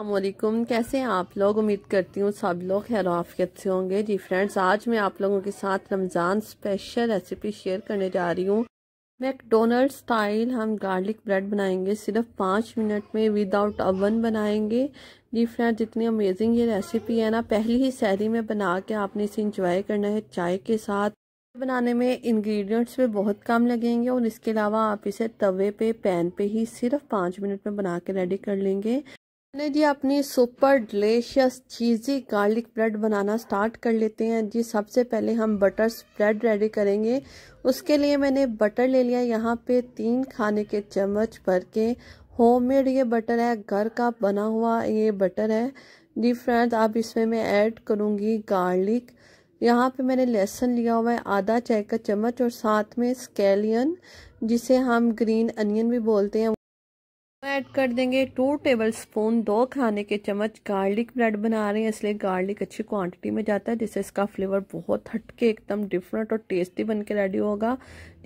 अल्लाम कैसे हैं आप लोग उम्मीद करती हूँ सब लोग खैर आफियत से होंगे जी फ्रेंड्स आज मैं आप लोगों के साथ रमज़ान स्पेशल रेसिपी शेयर करने जा रही हूँ मैकडोनल्ड स्टाइल हम गार्लिक ब्रेड बनाएंगे सिर्फ पाँच मिनट में विदाउट अवन बनाएंगे जी फ्रेंड्स इतनी अमेजिंग ये रेसिपी है ना पहली ही सहरी में बना के आपने इसे इंजॉय करना है चाय के साथ बनाने में इंग्रेडिएंट्स पे बहुत कम लगेंगे और इसके अलावा आप इसे तवे पे पैन पे ही सिर्फ पाँच मिनट में बना के रेडी कर लेंगे चलें जी अपनी super delicious cheesy garlic bread बनाना स्टार्ट कर लेते हैं जी सबसे पहले हम बटर स्प्रेड रेडी करेंगे उसके लिए मैंने बटर ले लिया यहाँ पे तीन खाने के चम्मच भर के होममेड ये बटर है घर का बना हुआ ये बटर है जी फ्रेंड्स अब इसमें मैं ऐड करूँगी गार्लिक यहाँ पे मैंने लहसुन लिया हुआ है आधा चाय का चम्मच और साथ में स्केलियन जिसे हम ग्रीन अनियन भी बोलते हैं ऐड कर देंगे टू टेबल स्पून दो खाने के चम्मच गार्लिक ब्रेड बना रहे हैं इसलिए गार्लिक अच्छी क्वांटिटी में जाता है जिससे इसका फ्लेवर बहुत हटके एकदम डिफरेंट और टेस्टी बन के रेडी होगा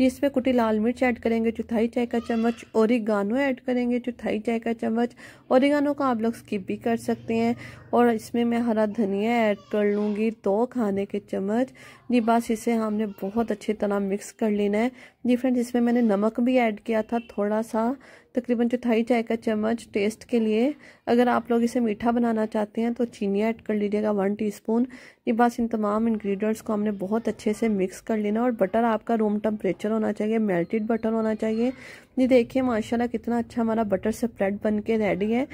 जिसमें कुटी लाल मिर्च ऐड करेंगे चौथाई चाय का चम्मच औरिगानो ऐड करेंगे चौथाई चाय का चम्मच औरिगानो का आप लोग स्किप भी कर सकते हैं और इसमें मैं हरा धनिया ऐड कर लूँगी दो खाने के चम्मच जी बस इसे हमने बहुत अच्छी तरह मिक्स कर लेना है जी फ्रेंड इसमें मैंने नमक भी ऐड किया था थोड़ा सा तकरीबन चौथाई चाय का चम्मच टेस्ट के लिए अगर आप लोग इसे मीठा बनाना चाहते हैं तो चीनी ऐड कर लीजिएगा वन टीस्पून ये बस इन तमाम इंग्रेडिएंट्स को हमने बहुत अच्छे से मिक्स कर लेना और बटर आपका रूम टेम्परेचर टेक्सचर होना चाहिए मेल्टेड बटर होना चाहिए ये देखिए माशाल्लाह कितना अच्छा हमारा बटर स्प्रेड बन के रेडी है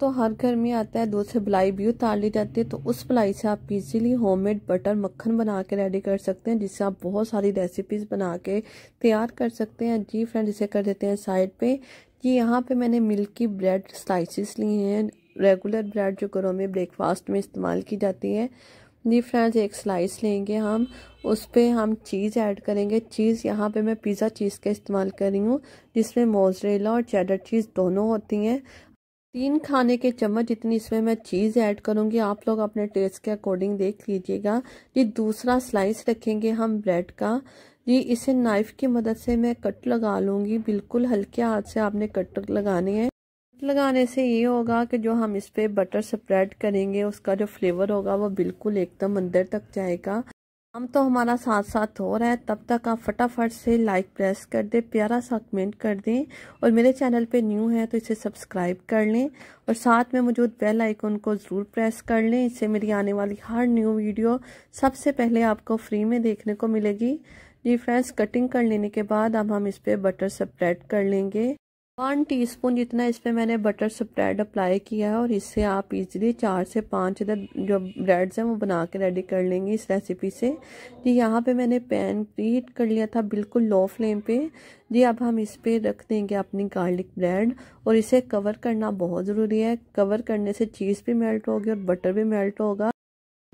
तो हर घर में आता है दूध से भलाई भी उतार ली जाती है तो उस भलाई से आप इजीली होममेड बटर मक्खन बना के रेडी कर सकते हैं जिससे आप बहुत सारी रेसिपीज़ बना के तैयार कर सकते हैं जी फ्रेंड इसे कर देते हैं साइड पे जी यहाँ पे मैंने मिल्क की ब्रेड स्लाइसिस लिए हैं रेगुलर ब्रेड जो घरों में ब्रेकफास्ट में इस्तेमाल की जाती है जी फ्रेंड्स एक स्लाइस लेंगे हम उस पर हम चीज़ ऐड करेंगे चीज़ यहाँ पे मैं पिज़्ज़ा चीज़ का इस्तेमाल कर रही हूँ जिसमें मोजरेला और चेडर चीज़ दोनों होती हैं तीन खाने के चम्मच जितनी इसमें मैं चीज़ ऐड करूँगी आप लोग अपने टेस्ट के अकॉर्डिंग देख लीजिएगा जी दूसरा स्लाइस रखेंगे हम ब्रेड का जी इसे नाइफ़ की मदद से मैं कट लगा लूँगी बिल्कुल हल्के हाथ से आपने कट लगाने हैं लगाने से ये होगा कि जो हम इस पर बटर स्प्रेड करेंगे उसका जो फ्लेवर होगा वो बिल्कुल एकदम अंदर तक जाएगा हम तो हमारा साथ साथ हो रहा है तब तक आप फटाफट से लाइक प्रेस कर दें प्यारा सा कमेंट कर दें और मेरे चैनल पे न्यू है तो इसे सब्सक्राइब कर लें और साथ में मौजूद बेल आइकन को ज़रूर प्रेस कर लें इससे मेरी आने वाली हर न्यू वीडियो सबसे पहले आपको फ्री में देखने को मिलेगी जी फ्रेंड्स कटिंग कर लेने के बाद अब हम इस पर बटर स्प्रेड कर लेंगे वन टीस्पून जितना इस पर मैंने बटर स्प्रेड अप्लाई किया है और इससे आप इजीली चार से पाँच जो ब्रेड्स हैं वो बना के रेडी कर लेंगे इस रेसिपी से जी यहाँ पे मैंने पैन हीट कर लिया था बिल्कुल लो फ्लेम पे जी अब हम इस पर रख देंगे अपनी गार्लिक ब्रेड और इसे कवर करना बहुत ज़रूरी है कवर करने से चीज़ भी मेल्ट होगी और बटर भी मेल्ट होगा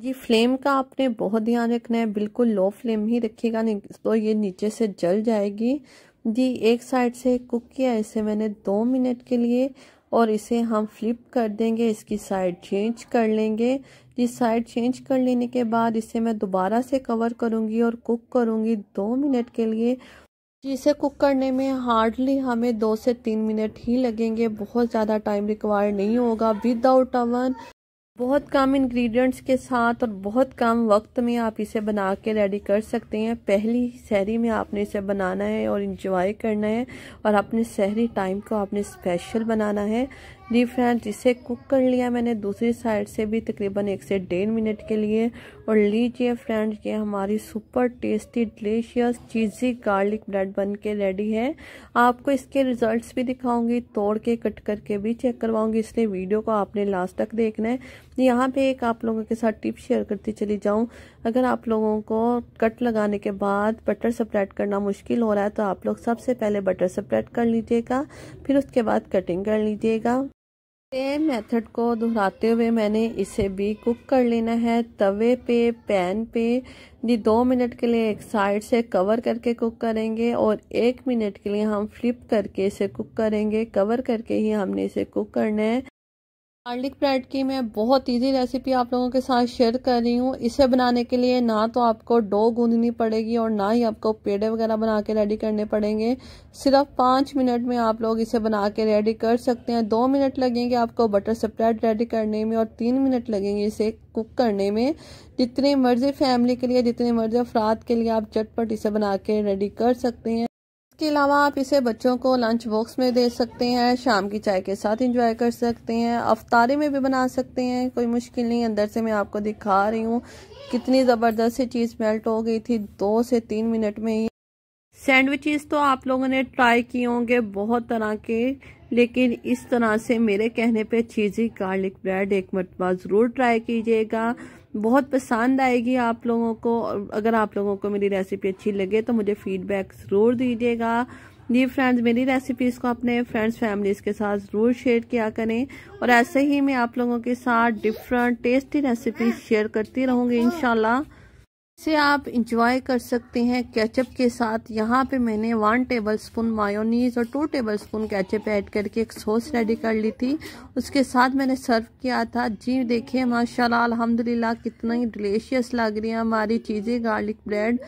जी फ्लेम का आपने बहुत ध्यान रखना है बिल्कुल लो फ्लेम ही रखिएगा नहीं तो ये नीचे से जल जाएगी जी एक साइड से कुक किया इसे मैंने दो मिनट के लिए और इसे हम फ्लिप कर देंगे इसकी साइड चेंज कर लेंगे जिस साइड चेंज कर लेने के बाद इसे मैं दोबारा से कवर करूँगी और कुक करूँगी दो मिनट के लिए जिसे कुक करने में हार्डली हमें दो से तीन मिनट ही लगेंगे बहुत ज़्यादा टाइम रिक्वायर नहीं होगा विदाउट अवन बहुत कम इंग्रेडिएंट्स के साथ और बहुत कम वक्त में आप इसे बना के रेडी कर सकते हैं पहली शहरी में आपने इसे बनाना है और इंजॉय करना है और अपने शहरी टाइम को आपने स्पेशल बनाना है जी फ्रेंड्स इसे कुक कर लिया मैंने दूसरी साइड से भी तकरीबन एक से डेढ़ मिनट के लिए और लीजिए फ्रेंड्स ये हमारी super tasty delicious cheesy garlic bread बन के रेडी है आपको इसके रिजल्ट्स भी दिखाऊंगी तोड़ के कट करके भी चेक करवाऊंगी इसलिए वीडियो को आपने लास्ट तक देखना है यहाँ पे एक आप लोगों के साथ टिप शेयर करती चली जाऊँ अगर आप लोगों को कट लगाने के बाद बटर सप्रेड करना मुश्किल हो रहा है तो आप लोग सबसे पहले बटर सप्रेड कर लीजिएगा फिर उसके बाद कटिंग कर लीजिएगा सेम मेथड को दोहराते हुए मैंने इसे भी कुक कर लेना है तवे पे पैन पे जी दो मिनट के लिए एक साइड से कवर करके कुक करेंगे और एक मिनट के लिए हम फ्लिप करके इसे कुक करेंगे कवर करके ही हमने इसे कुक करना है गार्लिक ब्रेड की मैं बहुत इजी रेसिपी आप लोगों के साथ शेयर कर रही हूँ इसे बनाने के लिए ना तो आपको डो गूंदनी पड़ेगी और ना ही आपको पेड़े वगैरह बना के रेडी करने पड़ेंगे सिर्फ पाँच मिनट में आप लोग इसे बना के रेडी कर सकते हैं दो मिनट लगेंगे आपको बटर स्प्रेड रेडी करने में और तीन मिनट लगेंगे इसे कुक करने में जितने मर्ज़ी फैमिली के लिए जितने मर्ज़ी अफराद के लिए आप झटपट इसे बना के रेडी कर सकते हैं इसके अलावा आप इसे बच्चों को लंच बॉक्स में दे सकते हैं शाम की चाय के साथ इंजॉय कर सकते हैं अफ्तारी में भी बना सकते हैं कोई मुश्किल नहीं अंदर से मैं आपको दिखा रही हूँ कितनी ज़बरदस्त सी चीज़ मेल्ट हो गई थी दो से तीन मिनट में ही सैंडविचेस तो आप लोगों ने ट्राई किए होंगे बहुत तरह के लेकिन इस तरह से मेरे कहने पे चीज़ी गार्लिक ब्रेड एक मरतबा ज़रूर ट्राई कीजिएगा बहुत पसंद आएगी आप लोगों को अगर आप लोगों को मेरी रेसिपी अच्छी लगे तो मुझे फीडबैक ज़रूर दीजिएगा जी फ्रेंड्स मेरी रेसिपीज़ को अपने फ्रेंड्स फैमिलीज़ के साथ ज़रूर शेयर किया करें और ऐसे ही मैं आप लोगों के साथ डिफरेंट टेस्टी रेसिपी शेयर करती रहूँगी इनशाला इसे आप इंजॉय कर सकते हैं केचप के साथ यहाँ पे मैंने वन टेबल स्पून मायोनीज और two tablespoon ketchup add करके एक सॉस रेडी कर ली थी उसके साथ मैंने सर्व किया था जी देखिए माशाल्लाह अल्हम्दुलिल्लाह कितना ही डिलीशियस लग रही है हमारी चीज़ें गार्लिक ब्रेड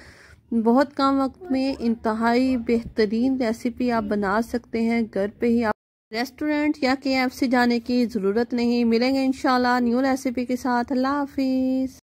बहुत कम वक्त में इंतहाई बेहतरीन रेसिपी आप बना सकते हैं घर पे ही आप रेस्टोरेंट या के जाने की ज़रूरत नहीं मिलेंगे इंशाल्लाह न्यू रेसिपी के साथ अल्लाह हाफिज़